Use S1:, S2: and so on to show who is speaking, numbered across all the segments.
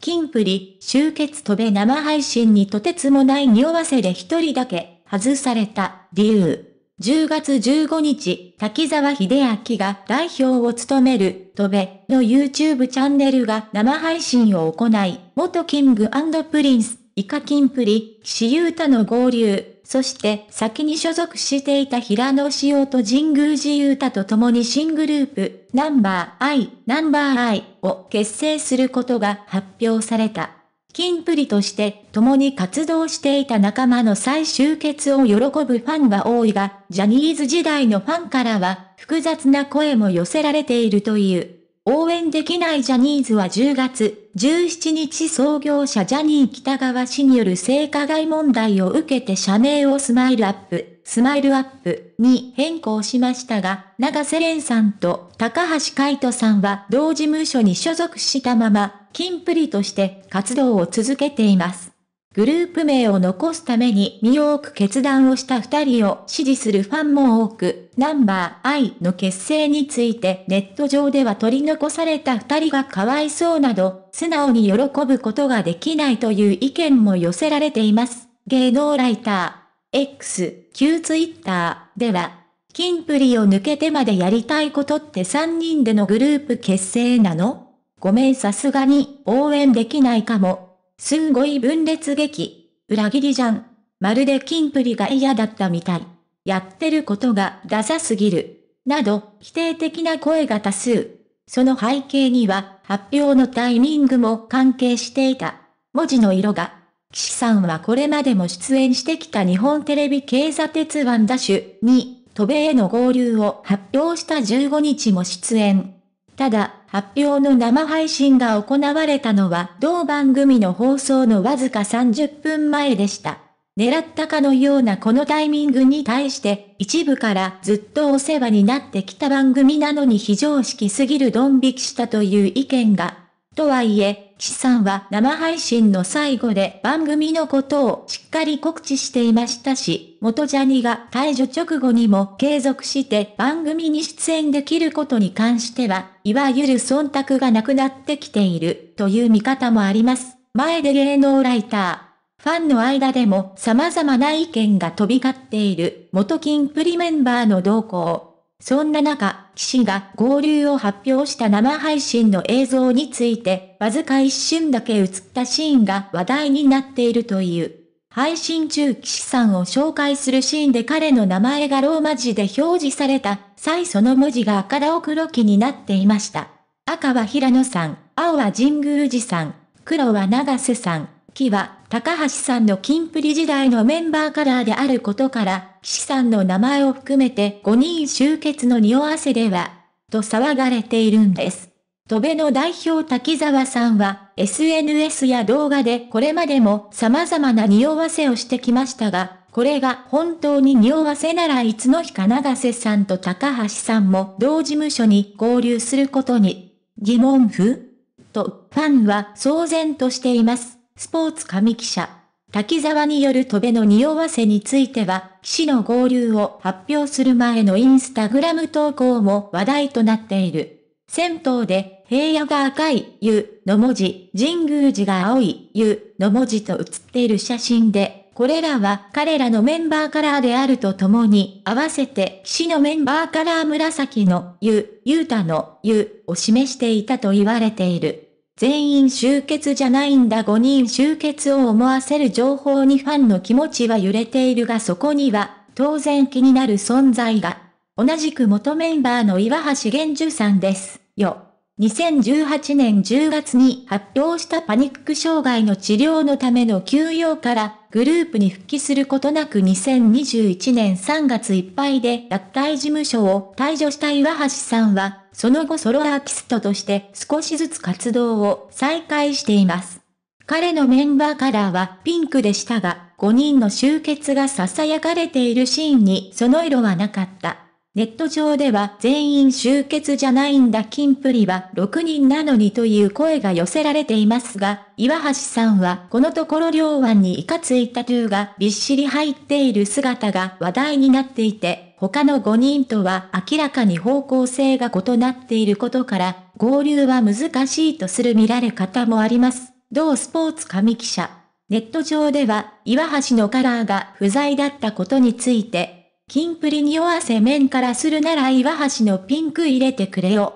S1: キンプリ、集結飛べ生配信にとてつもない匂わせで一人だけ、外された、理由。10月15日、滝沢秀明が代表を務める、飛べの YouTube チャンネルが生配信を行い、元キングプリンス、イカキンプリ、岸優太の合流、そして先に所属していた平野紫耀と神宮寺勇太と共に新グループ、ナンバーアイ、ナンバーアイを結成することが発表された。金プリとして共に活動していた仲間の再集結を喜ぶファンは多いが、ジャニーズ時代のファンからは複雑な声も寄せられているという。応援できないジャニーズは10月17日創業者ジャニー北川氏による性加害問題を受けて社名をスマイルアップ、スマイルアップに変更しましたが、長瀬廉さんと高橋海人さんは同事務所に所属したまま、キンプリとして活動を続けています。グループ名を残すために身を置く決断をした二人を支持するファンも多く、ナンバー I の結成についてネット上では取り残された二人がかわいそうなど、素直に喜ぶことができないという意見も寄せられています。芸能ライター、X、旧ツイッターでは、金プリを抜けてまでやりたいことって三人でのグループ結成なのごめんさすがに応援できないかも。すんごい分裂劇。裏切りじゃん。まるでキンプリが嫌だったみたい。やってることがダサすぎる。など、否定的な声が多数。その背景には、発表のタイミングも関係していた。文字の色が。岸さんはこれまでも出演してきた日本テレビ経座鉄腕ダッシュに、渡米への合流を発表した15日も出演。ただ、発表の生配信が行われたのは同番組の放送のわずか30分前でした。狙ったかのようなこのタイミングに対して、一部からずっとお世話になってきた番組なのに非常識すぎるドン引きしたという意見がとはいえ、岸さんは生配信の最後で番組のことをしっかり告知していましたし、元ジャニが退除直後にも継続して番組に出演できることに関しては、いわゆる忖度がなくなってきているという見方もあります。前で芸能ライター。ファンの間でも様々な意見が飛び交っている元金プリメンバーの動向。そんな中、岸が合流を発表した生配信の映像について、わずか一瞬だけ映ったシーンが話題になっているという。配信中岸さんを紹介するシーンで彼の名前がローマ字で表示された、最初の文字が赤だお黒木になっていました。赤は平野さん、青は神宮寺さん、黒は長瀬さん、木は、高橋さんの金プリ時代のメンバーカラーであることから、岸さんの名前を含めて5人集結の匂わせでは、と騒がれているんです。戸部の代表滝沢さんは、SNS や動画でこれまでも様々な匂わせをしてきましたが、これが本当に匂わせならいつの日か長瀬さんと高橋さんも同事務所に合流することに疑問符とファンは騒然としています。スポーツ紙記者、滝沢による戸辺の匂わせについては、士の合流を発表する前のインスタグラム投稿も話題となっている。銭湯で、平野が赤い、湯の文字、神宮寺が青い、湯の文字と写っている写真で、これらは彼らのメンバーカラーであるとともに、合わせて騎士のメンバーカラー紫の湯、ゆうたの湯を示していたと言われている。全員集結じゃないんだ5人集結を思わせる情報にファンの気持ちは揺れているがそこには、当然気になる存在が。同じく元メンバーの岩橋玄樹さんです。よ。2018年10月に発表したパニック障害の治療のための休養からグループに復帰することなく2021年3月いっぱいで脱退事務所を退場した岩橋さんはその後ソロアーティストとして少しずつ活動を再開しています。彼のメンバーカラーはピンクでしたが、5人の集結が囁かれているシーンにその色はなかった。ネット上では全員集結じゃないんだ金プリは6人なのにという声が寄せられていますが、岩橋さんはこのところ両腕にイカついたトゥーがびっしり入っている姿が話題になっていて、他の5人とは明らかに方向性が異なっていることから、合流は難しいとする見られ方もあります。同スポーツ上記者。ネット上では、岩橋のカラーが不在だったことについて、金プリに弱せ面からするなら岩橋のピンク入れてくれよ。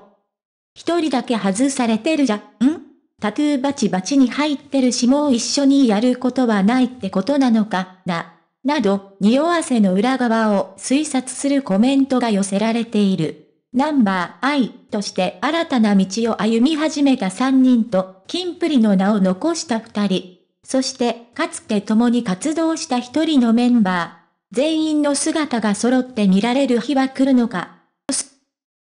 S1: 一人だけ外されてるじゃんタトゥーバチバチに入ってるしもう一緒にやることはないってことなのかな。など、匂わせの裏側を推察するコメントが寄せられている。ナンバー I として新たな道を歩み始めた3人と、キンプリの名を残した2人。そして、かつて共に活動した1人のメンバー。全員の姿が揃って見られる日は来るのか。